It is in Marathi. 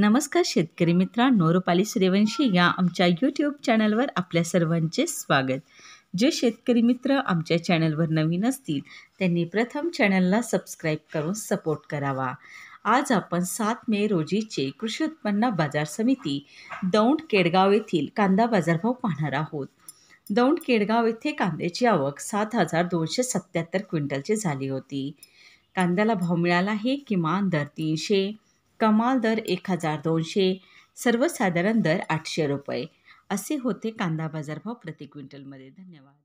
नमस्कार शेतकरी मित्रांनो रुपाली सूर्यवंशी या आमच्या यूट्यूब चॅनलवर आपल्या सर्वांचे स्वागत जे शेतकरी मित्र आमच्या चॅनलवर नवीन असतील त्यांनी प्रथम चॅनलला सबस्क्राईब करून सपोर्ट करावा आज आपण सात मे रोजीचे कृषी उत्पन्न बाजार समिती दौंड केडगाव येथील कांदा बाजारभाव पाहणार आहोत दौंड केडगाव येथे कांद्याची आवक सात हजार दोनशे सत्याहत्तर क्विंटलची झाली होती कांद्याला भाव मिळाला आहे किमान दर तीनशे कमाल दर एक हजार दोनशे सर्वसाधारण दर आठशे रुपये असे होते कांदा बाजारभाव प्रति क्विंटलमध्ये धन्यवाद